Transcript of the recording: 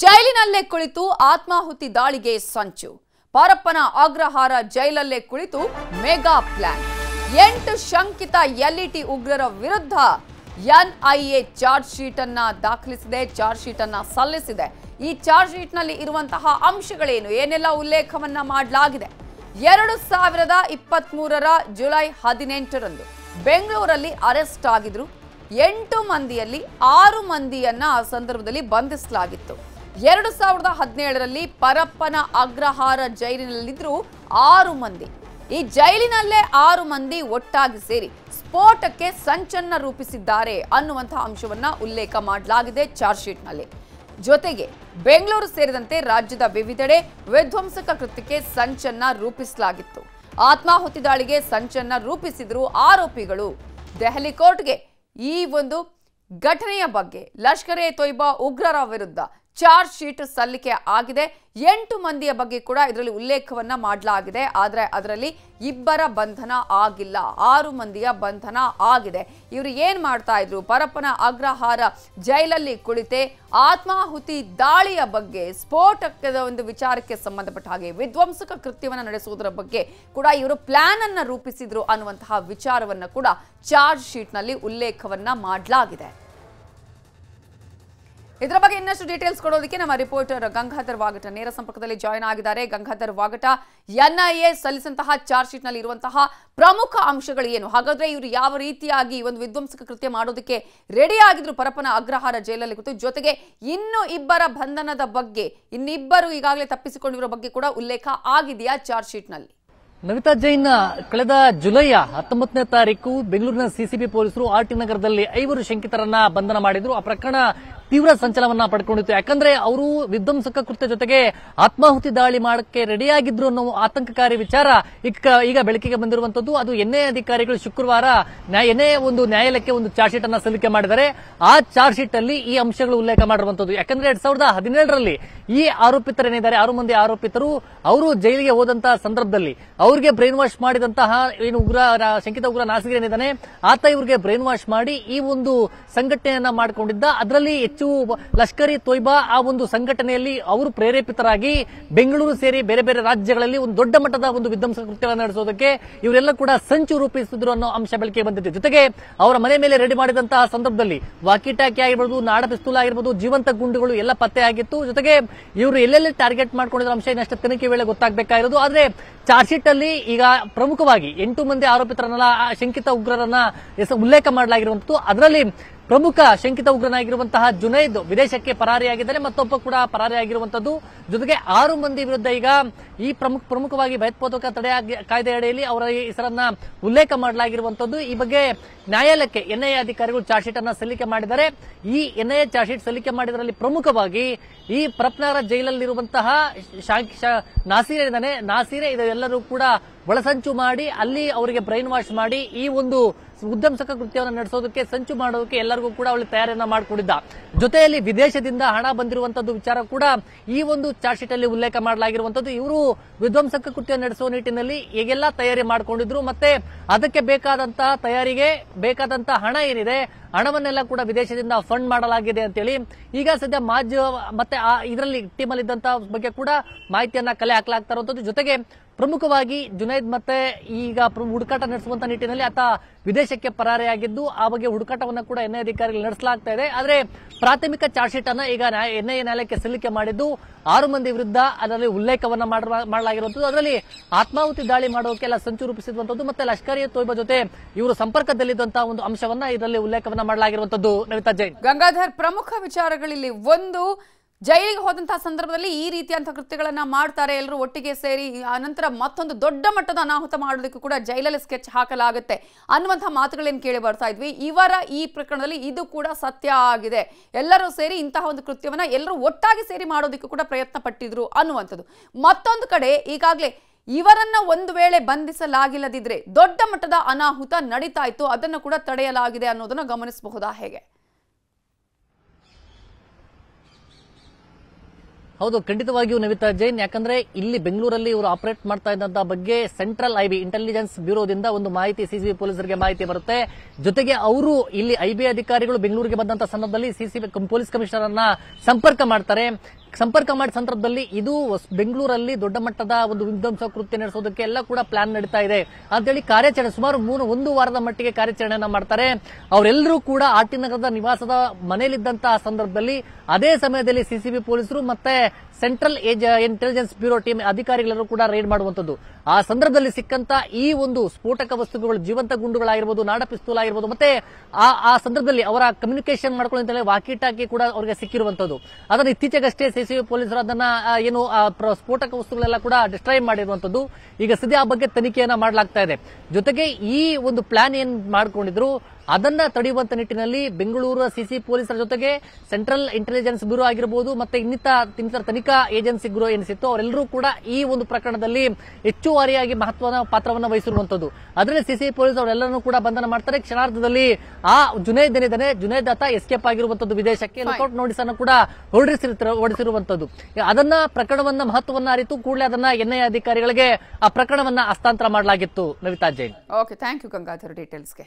ಜೈಲಿನಲ್ಲೇ ಕುಳಿತು ಆತ್ಮಾಹುತಿ ದಾಳಿಗೆ ಸಂಚು ಪರಪ್ಪನ ಅಗ್ರಹಾರ ಜೈಲಲ್ಲೇ ಕುಳಿತು ಮೆಗಾ ಪ್ಲಾನ್ ಎಂಟು ಶಂಕಿತ ಎಲ್ಇಟಿ ಉಗ್ರರ ವಿರುದ್ಧ ಎನ್ಐಎ ಚಾರ್ಜ್ ಶೀಟ್ ಅನ್ನ ದಾಖಲಿಸಿದೆ ಚಾರ್ಜ್ ಶೀಟ್ ಅನ್ನ ಸಲ್ಲಿಸಿದೆ ಈ ಚಾರ್ಜ್ ಶೀಟ್ ನಲ್ಲಿ ಇರುವಂತಹ ಅಂಶಗಳೇನು ಏನೆಲ್ಲ ಉಲ್ಲೇಖವನ್ನ ಮಾಡಲಾಗಿದೆ ಎರಡು ಸಾವಿರದ ಇಪ್ಪತ್ತ್ ಮೂರರ ಜುಲೈ ಹದಿನೆಂಟರಂದು ಬೆಂಗಳೂರಲ್ಲಿ ಅರೆಸ್ಟ್ ಆಗಿದ್ರು ಎಂಟು ಮಂದಿಯಲ್ಲಿ ಆರು ಮಂದಿಯನ್ನ ಆ ಸಂದರ್ಭದಲ್ಲಿ ಬಂಧಿಸಲಾಗಿತ್ತು ಎರಡು ಸಾವಿರದ ಹದಿನೇಳರಲ್ಲಿ ಪರಪ್ಪನ ಅಗ್ರಹಾರ ಜೈಲಿನಲ್ಲಿದ್ದರು ಆರು ಮಂದಿ ಈ ಜೈಲಿನಲ್ಲೇ ಆರು ಮಂದಿ ಒಟ್ಟಾಗಿ ಸೇರಿ ಸ್ಫೋಟಕ್ಕೆ ಸಂಚನ್ನ ರೂಪಿಸಿದ್ದಾರೆ ಅನ್ನುವಂತಹ ಅಂಶವನ್ನ ಉಲ್ಲೇಖ ಮಾಡಲಾಗಿದೆ ಚಾರ್ಜ್ ಶೀಟ್ನಲ್ಲಿ ಜೊತೆಗೆ ಬೆಂಗಳೂರು ಸೇರಿದಂತೆ ರಾಜ್ಯದ ವಿವಿಧೆಡೆ ವಿಧ್ವಂಸಕ ಕೃತ್ಯಕ್ಕೆ ಸಂಚನ್ನ ರೂಪಿಸಲಾಗಿತ್ತು ಆತ್ಮಾಹುತಿ ದಾಳಿಗೆ ಸಂಚನ್ನ ರೂಪಿಸಿದ್ರು ಆರೋಪಿಗಳು ದೆಹಲಿ ಕೋರ್ಟ್ಗೆ ಈ ಒಂದು ಘಟನೆಯ ಬಗ್ಗೆ ಲಷ್ಕರ್ ಎ ತೊಯ್ಬಾ ಉಗ್ರರ ವಿರುದ್ಧ ಚಾರ್ಜ್ ಶೀಟ್ ಸಲ್ಲಿಕೆ ಆಗಿದೆ ಎಂಟು ಮಂದಿಯ ಬಗ್ಗೆ ಕೂಡ ಇದರಲ್ಲಿ ಉಲ್ಲೇಖವನ್ನ ಮಾಡಲಾಗಿದೆ ಆದರೆ ಅದರಲ್ಲಿ ಇಬ್ಬರ ಬಂಧನ ಆಗಿಲ್ಲ ಆರು ಮಂದಿಯ ಬಂಧನ ಆಗಿದೆ ಇವರು ಏನು ಮಾಡ್ತಾ ಇದ್ರು ಪರಪ್ಪನ ಅಗ್ರಹಾರ ಜೈಲಲ್ಲಿ ಕುಳಿತೆ ಆತ್ಮಾಹುತಿ ದಾಳಿಯ ಬಗ್ಗೆ ಸ್ಫೋಟಕದ ಒಂದು ವಿಚಾರಕ್ಕೆ ಸಂಬಂಧಪಟ್ಟ ಹಾಗೆ ವಿಧ್ವಂಸಕ ಕೃತ್ಯವನ್ನು ನಡೆಸುವುದರ ಬಗ್ಗೆ ಕೂಡ ಇವರು ಪ್ಲಾನ್ ಅನ್ನ ರೂಪಿಸಿದ್ರು ಅನ್ನುವಂತಹ ವಿಚಾರವನ್ನು ಕೂಡ ಚಾರ್ಜ್ ಶೀಟ್ನಲ್ಲಿ ಉಲ್ಲೇಖವನ್ನ ಮಾಡಲಾಗಿದೆ ಇದರ ಬಗ್ಗೆ ಇನ್ನಷ್ಟು ಡೀಟೇಲ್ಸ್ ಕೊಡೋದಕ್ಕೆ ನಮ್ಮ ರಿಪೋರ್ಟರ್ ಗಂಗಾಧರ್ ವಾಗಟ ನೇರ ಸಂಪರ್ಕದಲ್ಲಿ ಜಾಯಿನ್ ಆಗಿದ್ದಾರೆ ಗಂಗಾಧರ್ ವಾಗಟ ಎನ್ಐಎ ಸಲ್ಲಿಸಿದಂತಹ ಚಾರ್ಜ್ ಶೀಟ್ ನಲ್ಲಿ ಇರುವಂತಹ ಪ್ರಮುಖ ಅಂಶಗಳು ಏನು ಹಾಗಾದ್ರೆ ಇವರು ಯಾವ ರೀತಿಯಾಗಿ ಒಂದು ವಿಧ್ವಂಸಕ ಕೃತ್ಯ ಮಾಡೋದಕ್ಕೆ ರೆಡಿ ಆಗಿದ್ರು ಪರಪನ ಅಗ್ರಹಾರ ಜೈಲಲ್ಲಿ ಕೂತು ಜೊತೆಗೆ ಇನ್ನು ಇಬ್ಬರ ಬಂಧನದ ಬಗ್ಗೆ ಇನ್ನಿಬ್ಬರು ಈಗಾಗಲೇ ತಪ್ಪಿಸಿಕೊಂಡಿರೋ ಬಗ್ಗೆ ಕೂಡ ಉಲ್ಲೇಖ ಆಗಿದೆಯಾ ಚಾರ್ಜ್ ಶೀಟ್ ನಲ್ಲಿ ನವಿತಾ ಜೈನ್ ಕಳೆದ ಜುಲೈ ಹತ್ತೊಂಬತ್ತನೇ ತಾರೀಕು ಬೆಂಗಳೂರಿನ ಸಿಸಿಬಿ ಪೊಲೀಸರು ಆರ್ ಟಿ ನಗರದಲ್ಲಿ ಐವರು ಶಂಕಿತರನ್ನ ಬಂಧನ ಮಾಡಿದ್ರು ಆ ಪ್ರಕರಣ ತೀವ್ರ ಸಂಚಲನವನ್ನ ಪಡ್ಕೊಂಡಿತ್ತು ಯಾಕಂದ್ರೆ ಅವರು ವಿಧ್ವಂಸಕ ಕೃತ್ಯ ಜೊತೆಗೆ ಆತ್ಮಾಹುತಿ ದಾಳಿ ಮಾಡಕ್ಕೆ ರೆಡಿಯಾಗಿದ್ರು ಅನ್ನೋ ಆತಂಕಕಾರಿ ವಿಚಾರ ಈಗ ಬೆಳಕಿಗೆ ಬಂದಿರುವಂತದ್ದು ಅದು ಎನ್ಐ ಅಧಿಕಾರಿಗಳು ಶುಕ್ರವಾರ ಎನ್ಎ ಒಂದು ನ್ಯಾಯಾಲಯಕ್ಕೆ ಒಂದು ಚಾರ್ಜ್ ಶೀಟ್ ಅನ್ನ ಸಲ್ಲಿಕೆ ಮಾಡಿದರೆ ಆ ಚಾರ್ಜ್ ಶೀಟ್ ಅಲ್ಲಿ ಈ ಅಂಶಗಳು ಉಲ್ಲೇಖ ಮಾಡಿರುವಂತದ್ದು ಯಾಕಂದ್ರೆ ಎರಡ್ ಸಾವಿರದ ಹದಿನೇಳರಲ್ಲಿ ಈ ಆರೋಪಿತರೇನಿದ್ದಾರೆ ಆರು ಮಂದಿ ಆರೋಪಿತರು ಅವರು ಜೈಲಿಗೆ ಹೋದಂತಹ ಸಂದರ್ಭದಲ್ಲಿ ಅವರಿಗೆ ಬ್ರೈನ್ ವಾಶ್ ಮಾಡಿದಂತಹ ಏನು ಉಗ್ರ ಶಂಕಿತ ಉಗ್ರ ಏನಿದ್ದಾನೆ ಆತ ಇವರಿಗೆ ಬ್ರೈನ್ ವಾಶ್ ಮಾಡಿ ಈ ಒಂದು ಸಂಘಟನೆಯನ್ನ ಮಾಡಿಕೊಂಡಿದ್ದ ಅದರಲ್ಲಿ ಹೆಚ್ಚು ಲಷ್ಕರಿ ತೊಯ್ಬಾ ಆ ಒಂದು ಸಂಘಟನೆಯಲ್ಲಿ ಅವರು ಪ್ರೇರೇಪಿತರಾಗಿ ಬೆಂಗಳೂರು ಸೇರಿ ಬೇರೆ ಬೇರೆ ರಾಜ್ಯಗಳಲ್ಲಿ ಒಂದು ದೊಡ್ಡ ಮಟ್ಟದ ಒಂದು ವಿಧ್ವಂಸ ಕೃತ್ಯಗಳನ್ನು ನಡೆಸೋದಕ್ಕೆ ಇವರೆಲ್ಲ ಕೂಡ ಸಂಚು ರೂಪಿಸಿದ್ರು ಅನ್ನೋ ಅಂಶ ಬೆಳಕಿಗೆ ಬಂದಿದೆ ಜೊತೆಗೆ ಅವರ ಮನೆ ಮೇಲೆ ರೆಡಿ ಮಾಡಿದಂತಹ ಸಂದರ್ಭದಲ್ಲಿ ವಾಕಿಟಾಕಿ ಆಗಿರ್ಬೋದು ನಾಡ ಪಿಸ್ತೂಲ್ ಆಗಿರ್ಬೋದು ಜೀವಂತ ಗುಂಡುಗಳು ಎಲ್ಲ ಪತ್ತೆ ಆಗಿತ್ತು ಜೊತೆಗೆ ಇವರು ಎಲ್ಲೆಲ್ಲಿ ಟಾರ್ಗೆಟ್ ಮಾಡ್ಕೊಂಡಿದ್ರು ಅಂಶ ಇನ್ನಷ್ಟು ತನಿಖೆ ವೇಳೆ ಗೊತ್ತಾಗಬೇಕಾಗಿರೋದು ಆದ್ರೆ ಚಾರ್ಜ್ ಶೀಟ್ ಅಲ್ಲಿ ಈಗ ಪ್ರಮುಖವಾಗಿ ಎಂಟು ಮಂದಿ ಆರೋಪಿತರನ್ನೆಲ್ಲ ಶಂಕಿತ ಉಗ್ರರನ್ನ ಉಲ್ಲೇಖ ಮಾಡಲಾಗಿರುವಂತದ್ದು ಅದರಲ್ಲಿ ಪ್ರಮುಖ ಶಂಕಿತ ಉಗ್ರನಾಗಿರುವಂತಹ ಜುನೈದ್ ವಿದೇಶಕ್ಕೆ ಪರಾರಿಯಾಗಿದ್ದಾರೆ ಮತ್ತೊಬ್ಬ ಕೂಡ ಪರಾರಿಯಾಗಿರುವಂತದ್ದು ಜೊತೆಗೆ ಆರು ಮಂದಿ ವಿರುದ್ಧ ಈಗ ಈ ಪ್ರಮುಖ ಪ್ರಮುಖವಾಗಿ ಭಯೋತ್ಪಾದಕ ತಡೆ ಕಾಯ್ದೆ ಅಡಿಯಲ್ಲಿ ಅವರ ಹೆಸರನ್ನ ಉಲ್ಲೇಖ ಮಾಡಲಾಗಿರುವಂತದ್ದು ಈ ಬಗ್ಗೆ ನ್ಯಾಯಾಲಯಕ್ಕೆ ಎನ್ಐಎ ಅಧಿಕಾರಿಗಳು ಚಾರ್ಜ್ ಶೀಟ್ ಅನ್ನ ಸಲ್ಲಿಕೆ ಮಾಡಿದ್ದಾರೆ ಈ ಎನ್ಐಎ ಚಾರ್ಜ್ ಶೀಟ್ ಸಲ್ಲಿಕೆ ಮಾಡಿದರಲ್ಲಿ ಪ್ರಮುಖವಾಗಿ ಈ ಪ್ರಪ್ನಾರ ಜೈಲಲ್ಲಿರುವಂತಹ ನಾಸೀರ ಇದ್ದಾನೆ ನಾಸೀರೆ ಇದೆಲ್ಲರೂ ಕೂಡ ಒಳಸಂಚು ಮಾಡಿ ಅಲ್ಲಿ ಅವರಿಗೆ ಬ್ರೈನ್ ವಾಶ್ ಮಾಡಿ ಈ ಒಂದು ಉದ್ದಂಸಕ ಕೃತ್ಯವನ್ನು ನಡೆಸೋದಕ್ಕೆ ಸಂಚು ಮಾಡೋದಕ್ಕೆ ಎಲ್ಲರಿಗೂ ಕೂಡ ಅವಳು ತಯಾರಿಯನ್ನ ಮಾಡಿಕೊಂಡಿದ್ದ ಜೊತೆಯಲ್ಲಿ ವಿದೇಶದಿಂದ ಹಣ ಬಂದಿರುವಂತದ್ದು ವಿಚಾರ ಕೂಡ ಈ ಒಂದು ಚಾರ್ಜ್ ಶೀಟ್ ಅಲ್ಲಿ ಉಲ್ಲೇಖ ಮಾಡಲಾಗಿರುವಂತದ್ದು ಇವರು ವಿಧ್ವಂಸಕ ಕೃತ್ಯ ನಡೆಸುವ ನಿಟ್ಟಿನಲ್ಲಿ ಈಗೆಲ್ಲ ತಯಾರಿ ಮಾಡಿಕೊಂಡಿದ್ರು ಮತ್ತೆ ಅದಕ್ಕೆ ಬೇಕಾದಂತಹ ತಯಾರಿಗೆ ಬೇಕಾದಂತಹ ಹಣ ಏನಿದೆ ಹಣವನ್ನೆಲ್ಲ ಕೂಡ ವಿದೇಶದಿಂದ ಫಂಡ್ ಮಾಡಲಾಗಿದೆ ಅಂತೇಳಿ ಈಗ ಸದ್ಯ ಮಾಜ್ ಮತ್ತೆ ಇದರಲ್ಲಿ ಟೀಮ್ ಇದ್ದಂತಹ ಬಗ್ಗೆ ಕೂಡ ಮಾಹಿತಿಯನ್ನ ಕಲೆ ಹಾಕಲಾಗ್ತಾ ಇರುವಂತದ್ದು ಜೊತೆಗೆ ಪ್ರಮುಖವಾಗಿ ಜುನೈದ್ ಮತ್ತೆ ಈಗ ಹುಡುಕಾಟ ನಡೆಸುವಂತ ನಿಟ್ಟಿನಲ್ಲಿ ಆತ ವಿದೇಶಕ್ಕೆ ಪರಾರಿಯಾಗಿದ್ದು ಆ ಬಗ್ಗೆ ಹುಡುಕಾಟವನ್ನು ಕೂಡ ಎನ್ಐ ಅಧಿಕಾರಿಗಳು ನಡೆಸಲಾಗ್ತಾ ಇದೆ ಆದರೆ ಪ್ರಾಥಮಿಕ ಚಾರ್ಜ್ ಶೀಟ್ ಅನ್ನು ಈಗ ಎನ್ಐಎ ನ್ಯಾಯಾಲಯಕ್ಕೆ ಸಲ್ಲಿಕೆ ಮಾಡಿದ್ದು ಆರು ಮಂದಿ ವಿರುದ್ಧ ಅದರಲ್ಲಿ ಉಲ್ಲೇಖವನ್ನು ಮಾಡಲಾಗಿರುವಂತದ್ದು ಅದರಲ್ಲಿ ಆತ್ಮಾಹುತಿ ದಾಳಿ ಮಾಡೋಕೆಲ್ಲ ಸಂಚು ರೂಪಿಸಿರುವಂತದ್ದು ಮತ್ತೆ ಲಷ್ಕರಿಯ ತೊಯ್ಬ ಜೊತೆ ಇವರು ಸಂಪರ್ಕದಲ್ಲಿದ್ದಂತಹ ಒಂದು ಅಂಶವನ್ನ ಇದರಲ್ಲಿ ಉಲ್ಲೇಖವನ್ನ ಮಾಡಲಾಗಿರುವಂತದ್ದು ನವಿತಾ ಜೈನ್ ಗಂಗಾಧರ್ ಪ್ರಮುಖ ವಿಚಾರಗಳಲ್ಲಿ ಒಂದು ಜೈಲಿಗೆ ಹೋದಂತಹ ಸಂದರ್ಭದಲ್ಲಿ ಈ ರೀತಿಯಂತಹ ಕೃತ್ಯಗಳನ್ನ ಮಾಡ್ತಾರೆ ಎಲ್ಲರೂ ಒಟ್ಟಿಗೆ ಸೇರಿ ಅನಂತರ ಮತ್ತೊಂದು ದೊಡ್ಡ ಮಟ್ಟದ ಅನಾಹುತ ಮಾಡೋದಕ್ಕೂ ಕೂಡ ಜೈಲಲ್ಲಿ ಸ್ಕೆಚ್ ಹಾಕಲಾಗುತ್ತೆ ಅನ್ನುವಂತಹ ಮಾತುಗಳೇನು ಕೇಳಿ ಬರ್ತಾ ಇದ್ವಿ ಇವರ ಈ ಪ್ರಕರಣದಲ್ಲಿ ಇದು ಕೂಡ ಸತ್ಯ ಆಗಿದೆ ಎಲ್ಲರೂ ಸೇರಿ ಇಂತಹ ಒಂದು ಕೃತ್ಯವನ್ನ ಎಲ್ಲರೂ ಒಟ್ಟಾಗಿ ಸೇರಿ ಮಾಡೋದಕ್ಕೂ ಕೂಡ ಪ್ರಯತ್ನ ಪಟ್ಟಿದ್ರು ಅನ್ನುವಂಥದ್ದು ಮತ್ತೊಂದು ಕಡೆ ಈಗಾಗಲೇ ಇವರನ್ನ ಒಂದು ವೇಳೆ ಬಂಧಿಸಲಾಗಿಲ್ಲದಿದ್ರೆ ದೊಡ್ಡ ಮಟ್ಟದ ಅನಾಹುತ ನಡೀತಾ ಇತ್ತು ಅದನ್ನು ಕೂಡ ತಡೆಯಲಾಗಿದೆ ಅನ್ನೋದನ್ನು ಗಮನಿಸಬಹುದಾ ಹೇಗೆ ಹೌದು ಖಂಡಿತವಾಗಿಯೂ ನವಿತಾ ಜೈನ್ ಯಾಕಂದ್ರೆ ಇಲ್ಲಿ ಬೆಂಗಳೂರಲ್ಲಿ ಇವರು ಆಪರೇಟ್ ಮಾಡ್ತಾ ಇದ್ದಂತಹ ಬಗ್ಗೆ ಸೆಂಟ್ರಲ್ ಐಬಿ ಇಂಟೆಲಿಜೆನ್ಸ್ ಬ್ಯೂರೋದಿಂದ ಒಂದು ಮಾಹಿತಿ ಸಿಸಿಬಿ ಪೊಲೀಸರಿಗೆ ಮಾಹಿತಿ ಬರುತ್ತೆ ಜೊತೆಗೆ ಅವರು ಇಲ್ಲಿ ಐಬಿ ಅಧಿಕಾರಿಗಳು ಬೆಂಗಳೂರಿಗೆ ಬಂದಂತಹ ಸಂದರ್ಭದಲ್ಲಿ ಸಿಸಿಬಿ ಪೊಲೀಸ್ ಕಮಿಷನರ್ ಸಂಪರ್ಕ ಮಾಡ್ತಾರೆ ಸಂಪರ್ಕ ಮಾಡಿದ ಸಂದರ್ಭದಲ್ಲಿ ಇದು ಬೆಂಗಳೂರಲ್ಲಿ ದೊಡ್ಡ ಮಟ್ಟದ ಒಂದು ವಿಧ್ವಂಸ ಕೃತ್ಯ ನಡೆಸೋದಕ್ಕೆ ಎಲ್ಲ ಕೂಡ ಪ್ಲಾನ್ ನಡೀತಾ ಇದೆ ಹೇಳಿ ಕಾರ್ಯಾಚರಣೆ ಸುಮಾರು ಮೂರು ಒಂದು ವಾರದ ಮಟ್ಟಿಗೆ ಕಾರ್ಯಾಚರಣೆಯನ್ನ ಮಾಡ್ತಾರೆ ಅವರೆಲ್ಲರೂ ಕೂಡ ಆಟಿ ನಗರದ ನಿವಾಸದ ಮನೆಯಲ್ಲಿದ್ದಂತಹ ಸಂದರ್ಭದಲ್ಲಿ ಅದೇ ಸಮಯದಲ್ಲಿ ಸಿಸಿಬಿ ಪೊಲೀಸರು ಮತ್ತೆ ಸೆಂಟ್ರಲ್ ಇಂಟೆಲಿಜೆನ್ಸ್ ಬ್ಯೂರೋ ಟೀಮ್ ಅಧಿಕಾರಿಗಳೆಲ್ಲರೂ ಕೂಡ ರೈಡ್ ಮಾಡುವಂತದ್ದು ಆ ಸಂದರ್ಭದಲ್ಲಿ ಸಿಕ್ಕಂತ ಈ ಒಂದು ಸ್ಫೋಟಕ ವಸ್ತುಗಳು ಜೀವಂತ ಗುಂಡುಗಳಾಗಿರ್ಬೋದು ನಾಡ ಪಿಸ್ತೂಲ್ ಆಗಿರ್ಬೋದು ಮತ್ತೆ ಆ ಸಂದರ್ಭದಲ್ಲಿ ಅವರ ಕಮ್ಯುನಿಕೇಶನ್ ಮಾಡ್ಕೊಳ್ಳಿ ವಾಕಿ ವಾಕಿಟಾಕಿ ಕೂಡ ಅವರಿಗೆ ಸಿಕ್ಕಿರುವಂತದ್ದು ಅದನ್ನು ಇತ್ತೀಚೆಗಷ್ಟೇ ಸಿಸಿಬಿ ಪೊಲೀಸರು ಅದನ್ನ ಏನು ಸ್ಫೋಟಕ ವಸ್ತುಗಳೆಲ್ಲ ಕೂಡ ಡಿಸ್ಟ್ರೈ ಮಾಡಿರುವಂತದ್ದು ಈಗ ಸದ್ಯ ಆ ಬಗ್ಗೆ ತನಿಖೆಯನ್ನ ಮಾಡಲಾಗ್ತಾ ಇದೆ ಜೊತೆಗೆ ಈ ಒಂದು ಪ್ಲಾನ್ ಏನ್ ಮಾಡ್ಕೊಂಡಿದ್ರು ಅದನ್ನ ತಡೆಯುವಂತ ನಿಟ್ಟಿನಲ್ಲಿ ಬೆಂಗಳೂರು ಸಿಸಿ ಪೊಲೀಸರ ಜೊತೆಗೆ ಸೆಂಟ್ರಲ್ ಇಂಟೆಲಿಜೆನ್ಸ್ ಬ್ಯೂರೋ ಆಗಿರಬಹುದು ಮತ್ತೆ ಇನ್ನಿತರ ತನಿಖಾ ಏಜೆನ್ಸಿ ಬ್ಯೂರೋ ಏನಿಸಿತ್ತು ಅವರೆಲ್ಲರೂ ಕೂಡ ಈ ಒಂದು ಪ್ರಕರಣದಲ್ಲಿ ಹೆಚ್ಚುವರಿಯಾಗಿ ಮಹತ್ವದ ಪಾತ್ರವನ್ನು ವಹಿಸಿರುವಂತದ್ದು ಅದರಲ್ಲಿ ಸಿಸಿ ಪೊಲೀಸ್ ಅವರೆಲ್ಲರನ್ನೂ ಕೂಡ ಬಂಧನ ಮಾಡ್ತಾರೆ ಕ್ಷಣಾರ್ಧದಲ್ಲಿ ಆ ಜುನೇದ್ ಏನಿದ್ದಾನೆ ಜುನೇದ್ ಆತ ಎಸ್ಕೇಪ್ ಆಗಿರುವಂತದ್ದು ವಿದೇಶಕ್ಕೆ ಲುಕೌಟ್ ನೋಟಿಸ್ ಅನ್ನು ಕೂಡ ಹೊರಡಿಸಿ ಹೊರಡಿಸಿರುವಂತದ್ದು ಅದನ್ನ ಪ್ರಕರಣವನ್ನ ಮಹತ್ವವನ್ನ ಅರಿತು ಕೂಡಲೇ ಅದನ್ನ ಎನ್ಐಎ ಅಧಿಕಾರಿಗಳಿಗೆ ಆ ಪ್ರಕರಣವನ್ನ ಹಸ್ತಾಂತರ ಮಾಡಲಾಗಿತ್ತು Navitha Jain okay thank you Gangadhar ಡೀಟೇಲ್ಸ್ಗೆ